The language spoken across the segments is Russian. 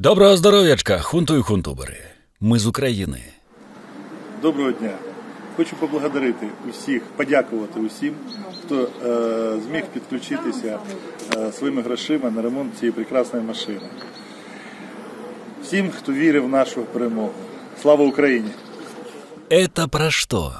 Доброго здоров'ячка, хунту і хунтубери. Ми з України. Доброго дня. Хочу поблагодарити усіх, подякувати усім, хто е, зміг підключитися е, своїми грошима на ремонт цієї прекрасної машини. Всім, хто вірив в нашу перемогу. Слава Україні! Это про что?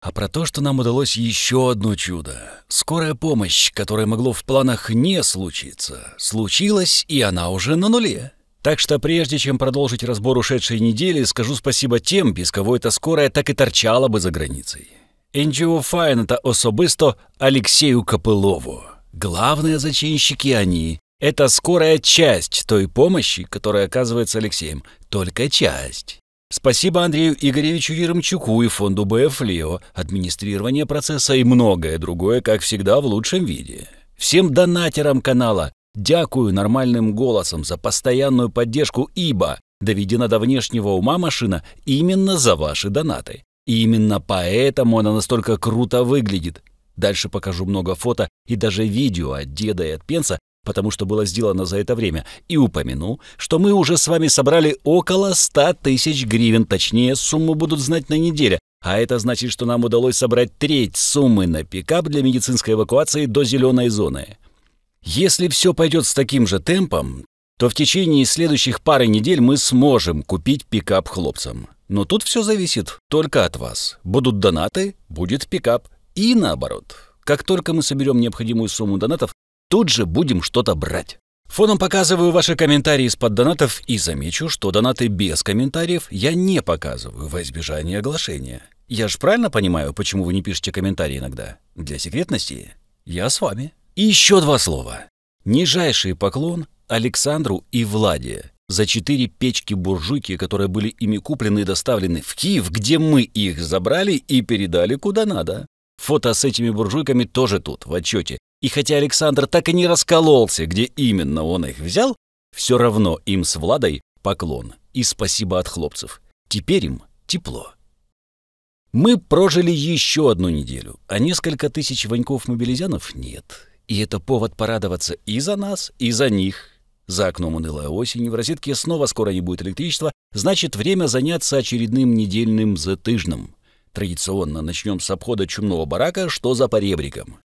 А про то, что нам удалось еще одно чудо. Скорая помощь, которая могло в планах не случиться, случилась, и она уже на нуле. Так что прежде чем продолжить разбор ушедшей недели, скажу спасибо тем, без кого эта скорая так и торчала бы за границей. NGO Fine та особисто Алексею Копылову. Главные зачинщики они. Это скорая часть той помощи, которая оказывается Алексеем. Только часть. Спасибо Андрею Игоревичу Ермчуку и фонду БФЛИО, администрирование процесса и многое другое, как всегда, в лучшем виде. Всем донатерам канала, Дякую нормальным голосом за постоянную поддержку, Иба, доведена до внешнего ума машина именно за ваши донаты. И именно поэтому она настолько круто выглядит. Дальше покажу много фото и даже видео от деда и от Пенса, потому что было сделано за это время, и упомяну, что мы уже с вами собрали около 100 тысяч гривен, точнее, сумму будут знать на неделе, а это значит, что нам удалось собрать треть суммы на пикап для медицинской эвакуации до зеленой зоны. Если все пойдет с таким же темпом, то в течение следующих пары недель мы сможем купить пикап хлопцам. Но тут все зависит только от вас. Будут донаты, будет пикап. И наоборот. Как только мы соберем необходимую сумму донатов, тут же будем что-то брать. Фоном показываю ваши комментарии из-под донатов и замечу, что донаты без комментариев я не показываю во избежание оглашения. Я же правильно понимаю, почему вы не пишете комментарии иногда? Для секретности? Я с вами. И еще два слова. Нижайший поклон Александру и Владе за четыре печки-буржуйки, которые были ими куплены и доставлены в Киев, где мы их забрали и передали куда надо. Фото с этими буржуйками тоже тут, в отчете. И хотя Александр так и не раскололся, где именно он их взял, все равно им с Владой поклон и спасибо от хлопцев. Теперь им тепло. Мы прожили еще одну неделю, а несколько тысяч ваньков-мобилизянов нет. И это повод порадоваться и за нас, и за них. За окном унылая осень, в розетке снова скоро не будет электричества, значит, время заняться очередным недельным затыжным. Традиционно начнем с обхода чумного барака, что за поребриком.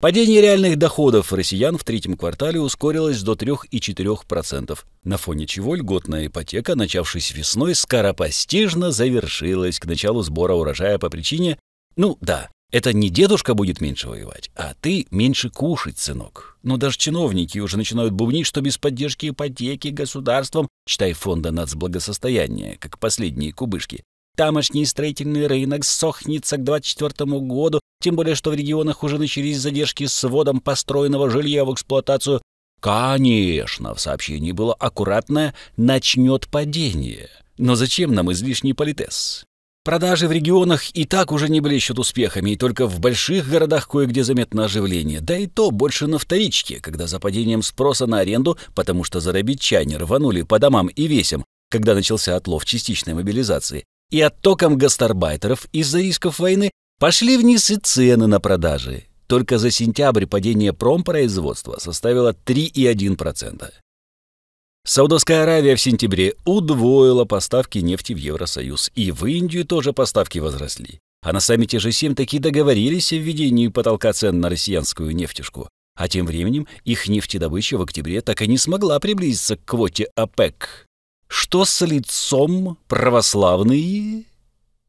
Падение реальных доходов россиян в третьем квартале ускорилось до 3,4%, на фоне чего льготная ипотека, начавшись весной, скоропостижно завершилась к началу сбора урожая по причине, ну да, это не дедушка будет меньше воевать, а ты меньше кушать, сынок. Но даже чиновники уже начинают бубнить, что без поддержки ипотеки государством, читай фонда нацблагосостояния, как последние кубышки, тамошний строительный рынок сохнется к 2024 году, тем более что в регионах уже начались задержки с вводом построенного жилья в эксплуатацию. Конечно, в сообщении было аккуратно, «начнет падение». Но зачем нам излишний политез? Продажи в регионах и так уже не блещут успехами, и только в больших городах кое-где заметно оживление. Да и то больше на вторичке, когда за падением спроса на аренду, потому что зарабитчане рванули по домам и весям, когда начался отлов частичной мобилизации, и оттоком гастарбайтеров из-за рисков войны пошли вниз и цены на продажи. Только за сентябрь падение промпроизводства составило 3,1%. Саудовская Аравия в сентябре удвоила поставки нефти в Евросоюз, и в Индию тоже поставки возросли. А на саммите G7 таки договорились о введении потолка цен на россиянскую нефтешку. А тем временем их нефтедобыча в октябре так и не смогла приблизиться к квоте ОПЕК. Что с лицом православные?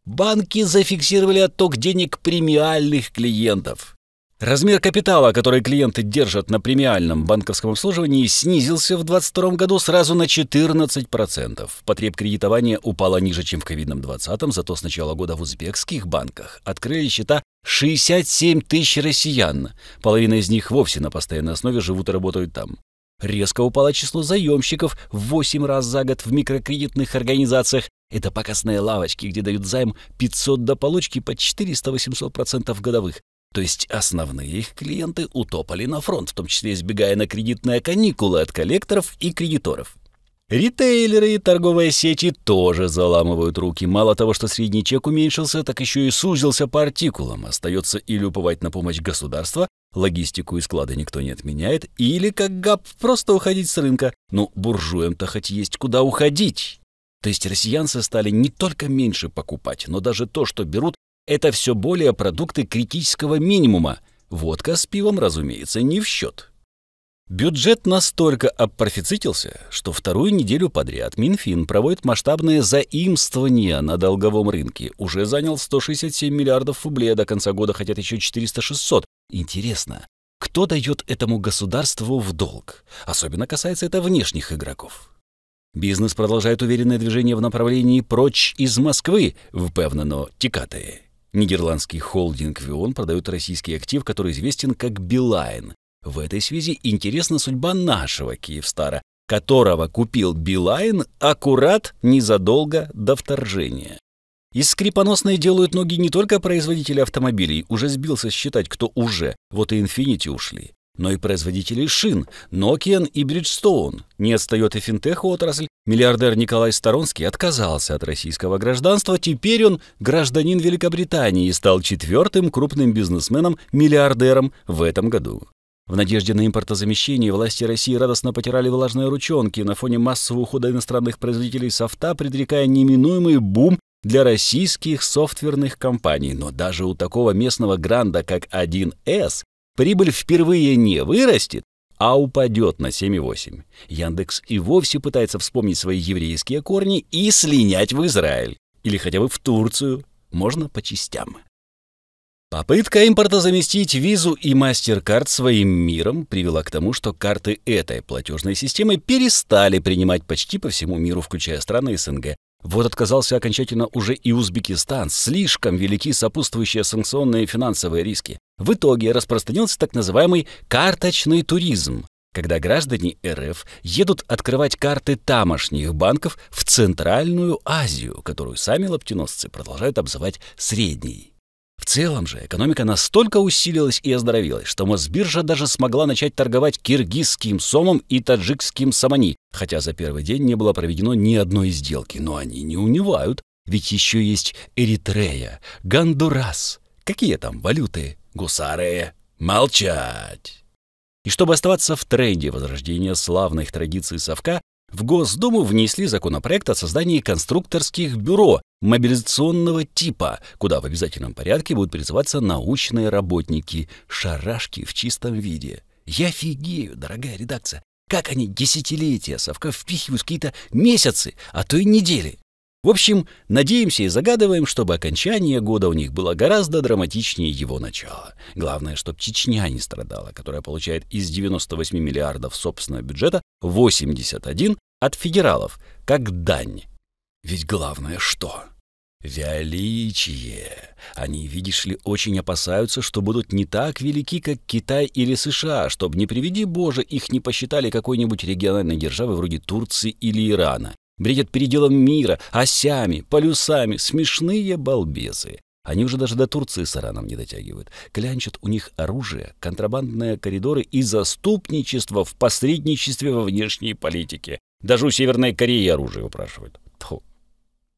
Банки зафиксировали отток денег премиальных клиентов – Размер капитала, который клиенты держат на премиальном банковском обслуживании, снизился в 2022 году сразу на 14%. Потреб кредитования упало ниже, чем в ковидном 2020, зато с начала года в узбекских банках открыли счета 67 тысяч россиян. Половина из них вовсе на постоянной основе живут и работают там. Резко упало число заемщиков в 8 раз за год в микрокредитных организациях. Это показные лавочки, где дают займ 500 до получки по 400-800% годовых. То есть основные их клиенты утопали на фронт, в том числе избегая на кредитные каникулы от коллекторов и кредиторов. Ритейлеры и торговые сети тоже заламывают руки. Мало того, что средний чек уменьшился, так еще и сузился по артикулам. Остается или уповать на помощь государства, логистику и склады никто не отменяет, или, как ГАП, просто уходить с рынка. Ну, буржуям-то хоть есть куда уходить. То есть россиянцы стали не только меньше покупать, но даже то, что берут, это все более продукты критического минимума. Водка с пивом, разумеется, не в счет. Бюджет настолько обпрофицитился, что вторую неделю подряд Минфин проводит масштабное заимствование на долговом рынке. Уже занял 167 миллиардов рублей, а до конца года хотят еще 400-600. Интересно, кто дает этому государству в долг? Особенно касается это внешних игроков. Бизнес продолжает уверенное движение в направлении прочь из Москвы, впевнено тікати. Нидерландский холдинг Вион продает российский актив, который известен как Билайн. В этой связи интересна судьба нашего Киевстара, которого купил Билайн аккурат незадолго до вторжения. Из скрипоносной делают ноги не только производители автомобилей, уже сбился считать, кто уже, вот и Infinity ушли но и производители шин Nokian и Bridgestone. Не отстает и финтех-отрасль. Миллиардер Николай Сторонский отказался от российского гражданства. Теперь он гражданин Великобритании и стал четвертым крупным бизнесменом-миллиардером в этом году. В надежде на импортозамещение власти России радостно потирали влажные ручонки на фоне массового ухода иностранных производителей софта, предрекая неминуемый бум для российских софтверных компаний. Но даже у такого местного гранда, как 1С, прибыль впервые не вырастет, а упадет на 7,8. Яндекс и вовсе пытается вспомнить свои еврейские корни и слинять в Израиль. Или хотя бы в Турцию. Можно по частям. Попытка импорта заместить визу и MasterCard своим миром привела к тому, что карты этой платежной системы перестали принимать почти по всему миру, включая страны СНГ, вот отказался окончательно уже и Узбекистан. Слишком велики сопутствующие санкционные финансовые риски. В итоге распространился так называемый «карточный туризм», когда граждане РФ едут открывать карты тамошних банков в Центральную Азию, которую сами лаптеносцы продолжают обзывать «средней». В целом же экономика настолько усилилась и оздоровилась, что Мосбиржа даже смогла начать торговать киргизским сомом и таджикским самани, хотя за первый день не было проведено ни одной сделки, но они не унывают, ведь еще есть Эритрея, Гондурас, какие там валюты, гусары, молчать. И чтобы оставаться в тренде возрождения славных традиций совка, в Госдуму внесли законопроект о создании конструкторских бюро мобилизационного типа, куда в обязательном порядке будут призываться научные работники, шарашки в чистом виде. Я фигею, дорогая редакция. Как они десятилетия совка впихивают какие-то месяцы, а то и недели. В общем, надеемся и загадываем, чтобы окончание года у них было гораздо драматичнее его начала. Главное, чтобы Чечня не страдала, которая получает из 98 миллиардов собственного бюджета 81 от федералов, как дань. Ведь главное что? Величие. Они, видишь ли, очень опасаются, что будут не так велики, как Китай или США, чтобы, не приведи Боже, их не посчитали какой-нибудь региональной державы вроде Турции или Ирана. Бредят переделом мира, осями, полюсами, смешные балбезы. Они уже даже до Турции с Ираном не дотягивают. Клянчат у них оружие, контрабандные коридоры и заступничество в посредничестве во внешней политике. Даже у Северной Кореи оружие упрашивают. Фу.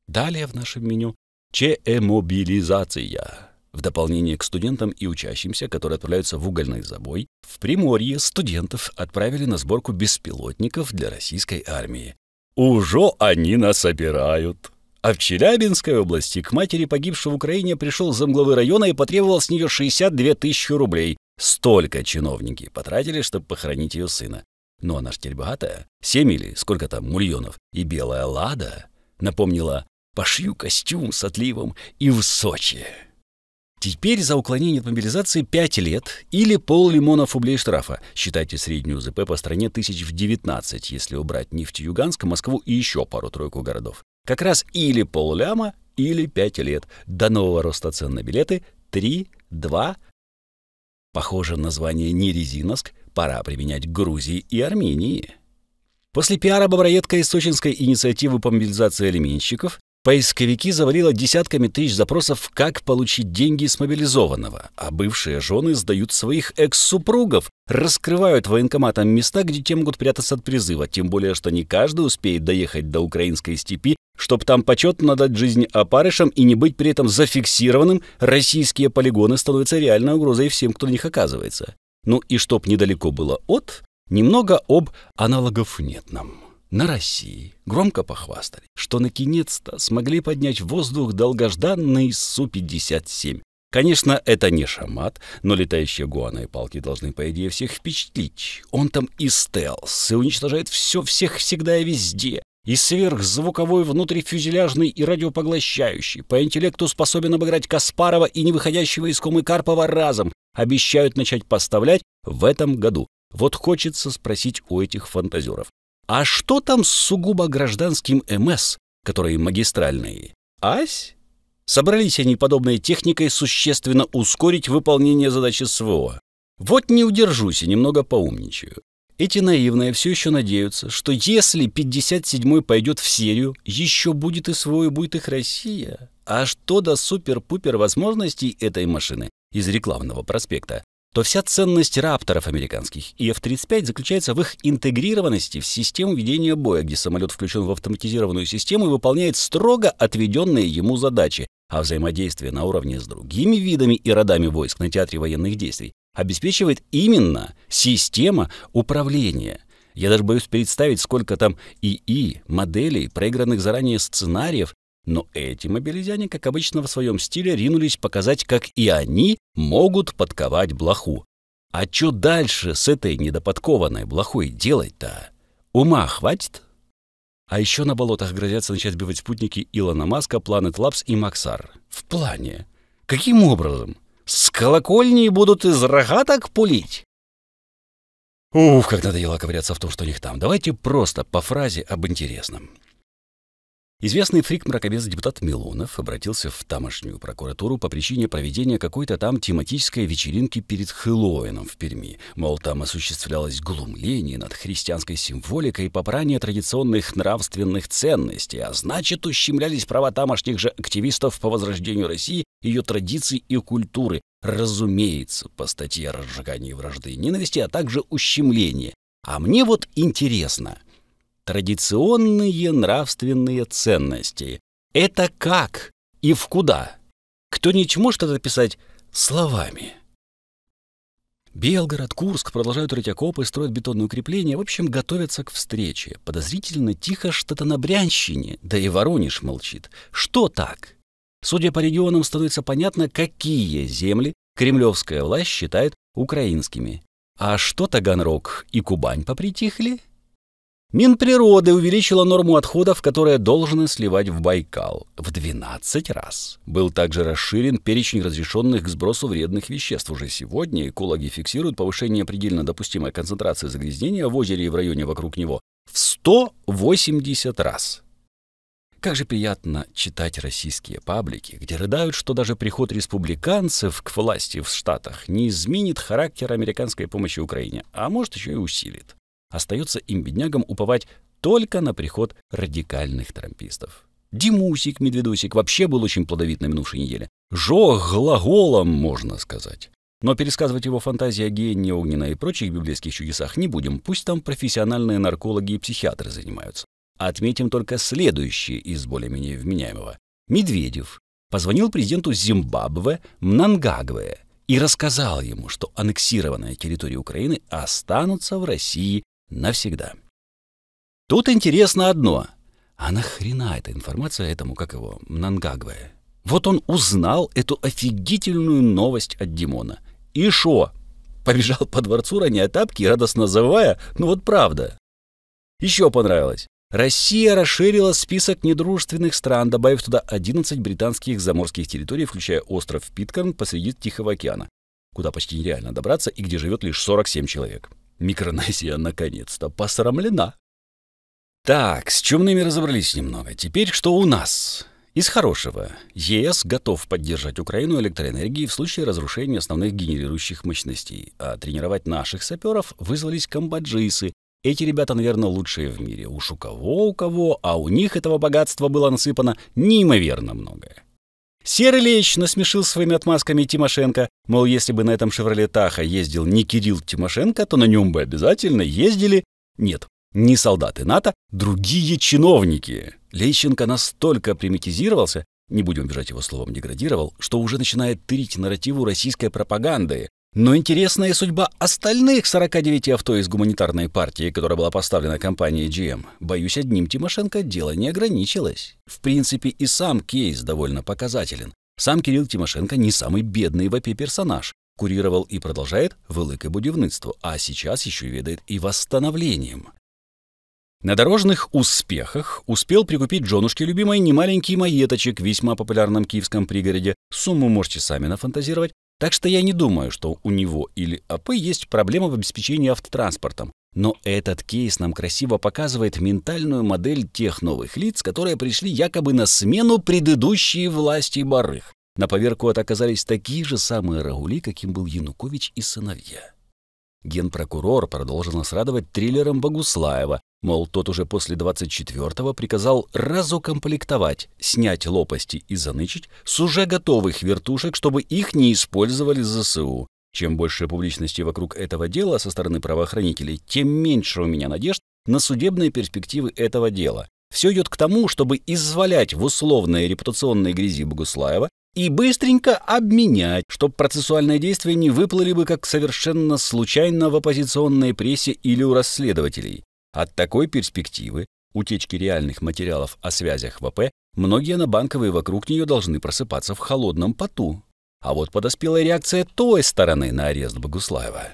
Далее в нашем меню чемобилизация. В дополнение к студентам и учащимся, которые отправляются в угольный забой, в Приморье студентов отправили на сборку беспилотников для российской армии. Уже они нас собирают. А в Челябинской области к матери погибшего в Украине пришел замглавы района и потребовал с нее 62 тысячи рублей. Столько чиновники потратили, чтобы похоронить ее сына. Ну она ж теперь богатая. Семь или сколько там мульонов. И белая лада напомнила «пошью костюм с отливом и в Сочи». Теперь за уклонение от мобилизации 5 лет или пол лимона рублей штрафа. Считайте среднюю ЗП по стране тысяч в 19, если убрать нефтеюганск, Москву и еще пару-тройку городов. Как раз или полляма, или 5 лет. До нового роста цен на билеты 3, 2. Похоже, название не Резиновск, пора применять к Грузии и Армении. После пиара бабраетка и сочинской инициативы по мобилизации алименщиков Поисковики завалило десятками тысяч запросов, как получить деньги с мобилизованного, а бывшие жены сдают своих экс-супругов, раскрывают военкоматам места, где те могут прятаться от призыва, тем более, что не каждый успеет доехать до украинской степи, чтобы там почетно дать жизнь опарышам и не быть при этом зафиксированным, российские полигоны становятся реальной угрозой всем, кто на них оказывается. Ну и чтоб недалеко было от, немного об аналогов нет нам на России громко похвастали, что наконец-то смогли поднять в воздух долгожданный Су-57. Конечно, это не шамат, но летающие гуаны и палки должны, по идее, всех впечатлить. Он там и стелс, и уничтожает все всех всегда и везде. И сверхзвуковой внутрифюзеляжный и радиопоглощающий. По интеллекту способен обыграть Каспарова и невыходящего из комы Карпова разом. Обещают начать поставлять в этом году. Вот хочется спросить у этих фантазеров, а что там с сугубо гражданским МС, которые магистральные? Ась? Собрались они подобной техникой существенно ускорить выполнение задачи СВО. Вот не удержусь и немного поумничаю. Эти наивные все еще надеются, что если 57-й пойдет в серию, еще будет и свой, и будет их Россия. А что до супер-пупер возможностей этой машины из рекламного проспекта, то вся ценность рапторов американских и F-35 заключается в их интегрированности в систему ведения боя, где самолет включен в автоматизированную систему и выполняет строго отведенные ему задачи, а взаимодействие на уровне с другими видами и родами войск на театре военных действий обеспечивает именно система управления. Я даже боюсь представить, сколько там ИИ, моделей, проигранных заранее сценариев но эти мобилизяне, как обычно в своем стиле, ринулись показать, как и они могут подковать блоху. А что дальше с этой недоподкованной блохой делать-то? Ума хватит? А еще на болотах грозятся начать сбивать спутники Илона Маска, Planet Labs и Максар. В плане. Каким образом? С колокольней будут из рогаток пулить? Уф, как надоело ковыряться в том, что у них там. Давайте просто по фразе об интересном. Известный фрик-мракобес депутат Милонов обратился в тамошнюю прокуратуру по причине проведения какой-то там тематической вечеринки перед Хэллоуином в Перми. Мол, там осуществлялось глумление над христианской символикой и попрание традиционных нравственных ценностей, а значит, ущемлялись права тамошних же активистов по возрождению России, ее традиций и культуры, разумеется, по статье о разжигании вражды и ненависти, а также ущемление. А мне вот интересно — Традиционные нравственные ценности. Это как и в куда? Кто-нибудь может это писать словами? Белгород, Курск продолжают рыть окопы, строят бетонные укрепления, в общем, готовятся к встрече. Подозрительно тихо что-то на Брянщине, да и Воронеж молчит. Что так? Судя по регионам, становится понятно, какие земли кремлевская власть считает украинскими. А что Таганрог и Кубань попритихли? Минприроды увеличила норму отходов, которые должны сливать в Байкал, в 12 раз. Был также расширен перечень разрешенных к сбросу вредных веществ. Уже сегодня экологи фиксируют повышение предельно допустимой концентрации загрязнения в озере и в районе вокруг него в 180 раз. Как же приятно читать российские паблики, где рыдают, что даже приход республиканцев к власти в Штатах не изменит характер американской помощи Украине, а может еще и усилит. Остается им, беднягам, уповать только на приход радикальных трампистов. Димусик Медведусик вообще был очень плодовит на минувшей неделе. Жег глаголом, можно сказать. Но пересказывать его фантазии о гении Огнена и прочих библейских чудесах не будем, пусть там профессиональные наркологи и психиатры занимаются. Отметим только следующее из более-менее вменяемого. Медведев позвонил президенту Зимбабве Мнангагве и рассказал ему, что аннексированные территории Украины останутся в России навсегда. Тут интересно одно. А нахрена эта информация этому, как его, Нангагве? Вот он узнал эту офигительную новость от Димона. И шо? Побежал по дворцу, роняя тапки, радостно завывая. Ну вот правда. Еще понравилось. Россия расширила список недружественных стран, добавив туда 11 британских заморских территорий, включая остров Питкорн посреди Тихого океана, куда почти нереально добраться и где живет лишь 47 человек. Микронезия наконец-то посрамлена. Так, с чумными разобрались немного. Теперь что у нас? Из хорошего. ЕС готов поддержать Украину электроэнергией в случае разрушения основных генерирующих мощностей. А тренировать наших саперов вызвались камбоджийцы. Эти ребята, наверное, лучшие в мире. Уж у кого, у кого, а у них этого богатства было насыпано неимоверно многое. Серый Леич насмешил своими отмазками Тимошенко, мол, если бы на этом «Шевроле Таха» ездил не Кирилл Тимошенко, то на нем бы обязательно ездили... Нет, не солдаты НАТО, другие чиновники. Лещенко настолько примитизировался, не будем бежать его словом, деградировал, что уже начинает тырить нарративу российской пропаганды, но интересная судьба остальных 49 авто из гуманитарной партии, которая была поставлена компанией GM, боюсь, одним Тимошенко дело не ограничилось. В принципе, и сам кейс довольно показателен. Сам Кирилл Тимошенко не самый бедный в ВП персонаж. Курировал и продолжает великое будивництво, а сейчас еще ведает и восстановлением. На дорожных успехах успел прикупить Джонушке любимый немаленький маеточек в весьма популярном киевском пригороде. Сумму можете сами нафантазировать. Так что я не думаю, что у него или АП есть проблема в обеспечении автотранспортом. Но этот кейс нам красиво показывает ментальную модель тех новых лиц, которые пришли якобы на смену предыдущей власти барых. На поверку это оказались такие же самые Раули, каким был Янукович и сыновья. Генпрокурор продолжил нас радовать триллером Богуслаева, мол, тот уже после 24-го приказал разукомплектовать, снять лопасти и занычить с уже готовых вертушек, чтобы их не использовали ЗСУ. Чем больше публичности вокруг этого дела со стороны правоохранителей, тем меньше у меня надежд на судебные перспективы этого дела. Все идет к тому, чтобы извалять в условные репутационные грязи Богуслаева, и быстренько обменять, чтобы процессуальные действия не выплыли бы как совершенно случайно в оппозиционной прессе или у расследователей. От такой перспективы, утечки реальных материалов о связях ВП, многие на банковые вокруг нее должны просыпаться в холодном поту. А вот подоспела реакция той стороны на арест Богуслаева.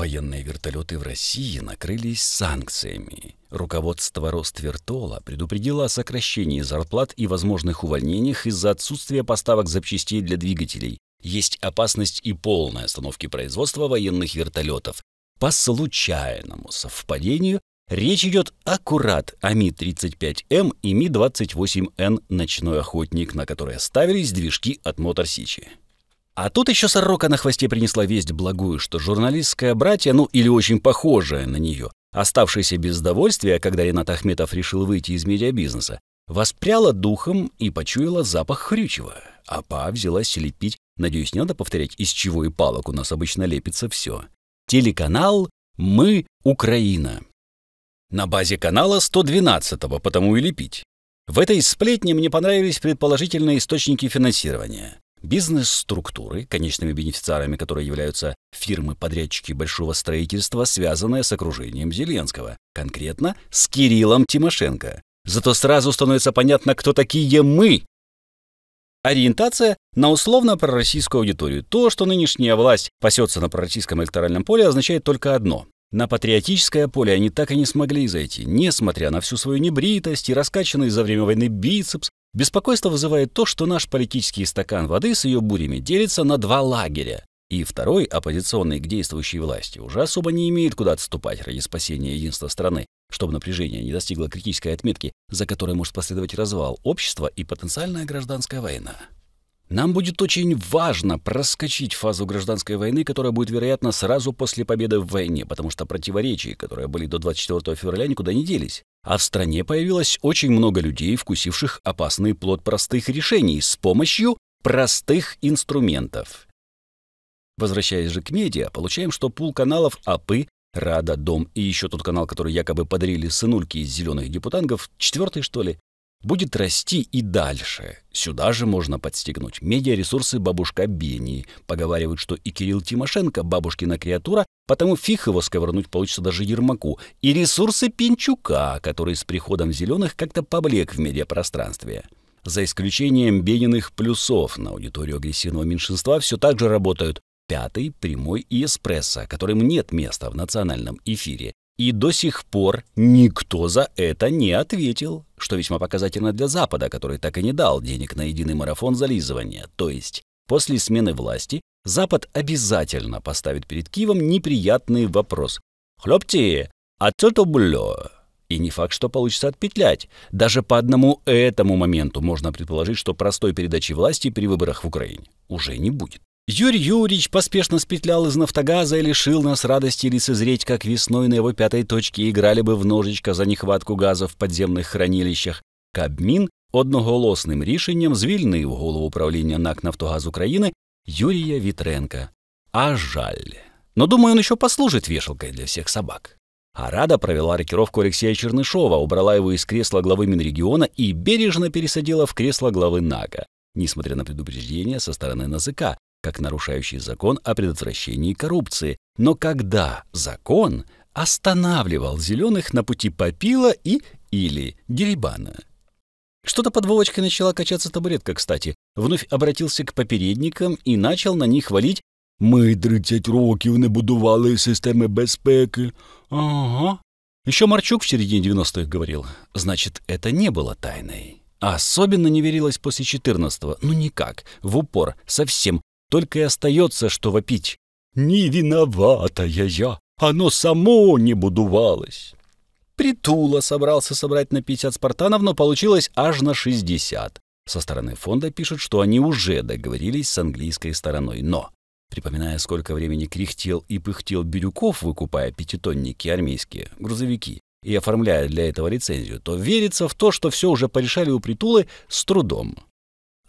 Военные вертолеты в России накрылись санкциями. Руководство Роствертола предупредило о сокращении зарплат и возможных увольнениях из-за отсутствия поставок запчастей для двигателей. Есть опасность и полной остановки производства военных вертолетов. По случайному совпадению речь идет аккурат о Ми-35М и Ми-28Н «Ночной охотник», на которые ставились движки от Моторсичи. А тут еще сорока на хвосте принесла весть благую, что журналистское братья, ну или очень похожее на нее, оставшееся без довольствия, когда Ренат Ахметов решил выйти из медиабизнеса, воспряла духом и почуяла запах хрючева. А па взялась лепить, надеюсь, не надо повторять, из чего и палок у нас обычно лепится все. Телеканал «Мы Украина». На базе канала 112-го, потому и лепить. В этой сплетне мне понравились предположительные источники финансирования. Бизнес-структуры, конечными бенефициарами которой являются фирмы-подрядчики большого строительства, связанные с окружением Зеленского, конкретно с Кириллом Тимошенко. Зато сразу становится понятно, кто такие мы. Ориентация на условно пророссийскую аудиторию. То, что нынешняя власть пасется на пророссийском электоральном поле, означает только одно. На патриотическое поле они так и не смогли зайти, несмотря на всю свою небритость и раскачанный за время войны бицепс. Беспокойство вызывает то, что наш политический стакан воды с ее бурями делится на два лагеря. И второй, оппозиционный к действующей власти, уже особо не имеет куда отступать ради спасения единства страны, чтобы напряжение не достигло критической отметки, за которой может последовать развал общества и потенциальная гражданская война. Нам будет очень важно проскочить фазу гражданской войны, которая будет, вероятно, сразу после победы в войне, потому что противоречия, которые были до 24 февраля, никуда не делись. А в стране появилось очень много людей, вкусивших опасный плод простых решений с помощью простых инструментов. Возвращаясь же к медиа, получаем, что пул каналов АПы, Рада, Дом и еще тот канал, который якобы подарили сынульки из зеленых депутангов, четвертый, что ли, будет расти и дальше. Сюда же можно подстегнуть медиаресурсы бабушка Бении, Поговаривают, что и Кирилл Тимошенко бабушкина креатура, потому фиг его сковырнуть получится даже Ермаку. И ресурсы Пинчука, который с приходом зеленых как-то поблек в медиапространстве. За исключением Бениных плюсов на аудиторию агрессивного меньшинства все так же работают пятый, прямой и эспрессо, которым нет места в национальном эфире, и до сих пор никто за это не ответил, что весьма показательно для Запада, который так и не дал денег на единый марафон зализывания. То есть после смены власти Запад обязательно поставит перед Киевом неприятный вопрос. «Хлопте, а что то было?» И не факт, что получится отпетлять. Даже по одному этому моменту можно предположить, что простой передачи власти при выборах в Украине уже не будет. Юрий Юрьевич поспешно спетлял из нафтогаза и лишил нас радости лицезреть, как весной на его пятой точке играли бы в ножичка за нехватку газа в подземных хранилищах. Кабмін одноголосним рішенням звільнив голову управління НАК «Нафтогаз України» Юрия Витренко. А жаль. Но, ну, думаю, он еще послужит вешалкой для всех собак. А Рада провела рокировку Алексея Чернышова, убрала его из кресла главы Минрегиона и бережно пересадила в кресло главы НАКа, несмотря на предупреждение со стороны НАЗК, как нарушающий закон о предотвращении коррупции. Но когда закон останавливал зеленых на пути Попила и или Дерибана. Что-то под Вовочкой начала качаться табуретка, кстати. Вновь обратился к попередникам и начал на них валить «Ми 30 років не будували системы безпеки». Ага. Еще Марчук в середине 90-х говорил. Значит, это не было тайной. Особенно не верилось после 14-го. Ну никак, в упор, совсем. Только и остается, что вопить. «Не виноватая я! Оно само не будувалось!» Притула собрался собрать на 50 спартанов, но получилось аж на 60. Со стороны фонда пишут, что они уже договорились с английской стороной, но, припоминая, сколько времени кряхтел и пыхтел Бирюков, выкупая пятитонники армейские, грузовики, и оформляя для этого лицензию, то верится в то, что все уже порешали у Притулы с трудом.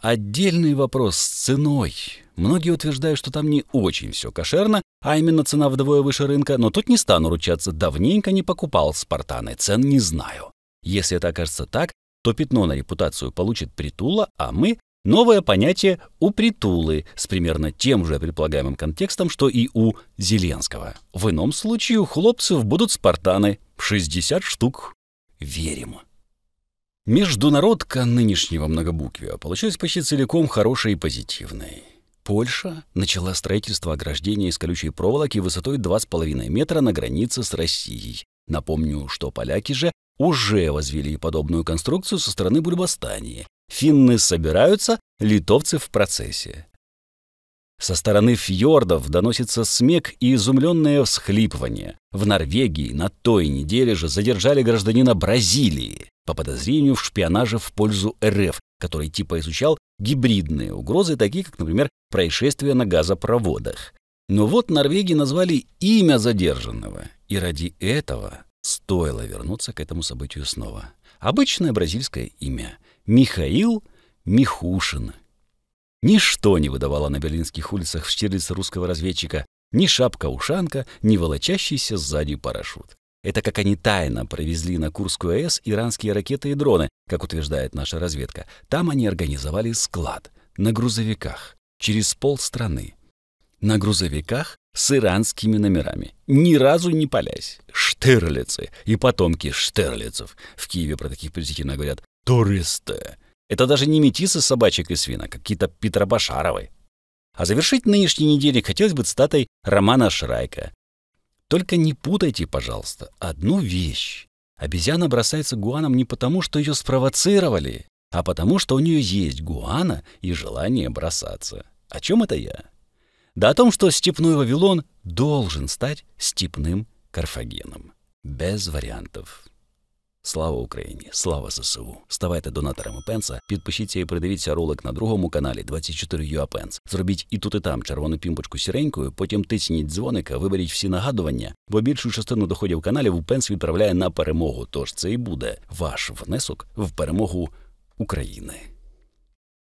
Отдельный вопрос с ценой. Многие утверждают, что там не очень все кошерно, а именно цена вдвое выше рынка, но тут не стану ручаться, давненько не покупал спартаны, цен не знаю. Если это окажется так, то пятно на репутацию получит притула, а мы — новое понятие у притулы с примерно тем же предполагаемым контекстом, что и у Зеленского. В ином случае у хлопцев будут спартаны 60 штук. Верим. Международка нынешнего многобуквия получилась почти целиком хорошей и позитивной. Польша начала строительство ограждения из колючей проволоки высотой 2,5 метра на границе с Россией. Напомню, что поляки же уже возвели подобную конструкцию со стороны Бульбастании. Финны собираются, литовцы в процессе. Со стороны фьордов доносится смех и изумленное всхлипывание. В Норвегии на той неделе же задержали гражданина Бразилии по подозрению в шпионаже в пользу РФ, который типа изучал гибридные угрозы, такие как, например, происшествия на газопроводах. Но вот Норвегии назвали имя задержанного, и ради этого стоило вернуться к этому событию снова. Обычное бразильское имя — Михаил Михушин. Ничто не выдавало на берлинских улицах в Штирлице русского разведчика, ни шапка-ушанка, ни волочащийся сзади парашют. Это как они тайно провезли на Курскую АЭС иранские ракеты и дроны, как утверждает наша разведка. Там они организовали склад на грузовиках через полстраны. На грузовиках с иранскими номерами. Ни разу не палясь. Штырлицы и потомки штырлицев. В Киеве про таких позитивно говорят «туристы». Это даже не метисы собачек и свинок, а какие-то Петробашаровы. А завершить нынешней недели хотелось бы цитатой Романа Шрайка. Только не путайте, пожалуйста, одну вещь. Обезьяна бросается гуаном не потому, что ее спровоцировали, а потому, что у нее есть гуана и желание бросаться. О чем это я? Да о том, что степной Вавилон должен стать степным Карфагеном. Без вариантов. Слава Україні! Слава ЗСУ! Ставайте донаторами пенса, підпишіться і придивіться ролик на другому каналі 24 UAPens. Зробіть і тут, і там червону пімпочку сіренькою, потім тисніть дзвоника, виберіть всі нагадування, бо більшу частину доходів каналів пенс відправляє на перемогу. Тож це і буде ваш внесок в перемогу України.